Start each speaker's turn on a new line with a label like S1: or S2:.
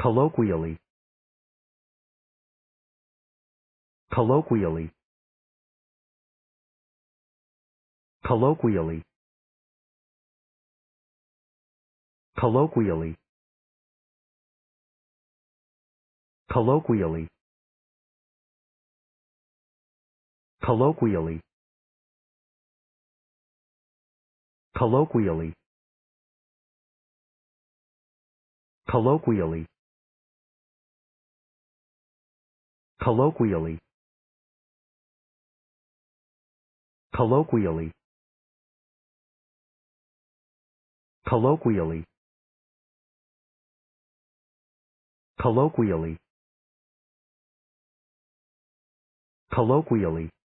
S1: colloquially colloquially colloquially colloquially colloquially colloquially colloquially colloquially colloquially colloquially colloquially colloquially colloquially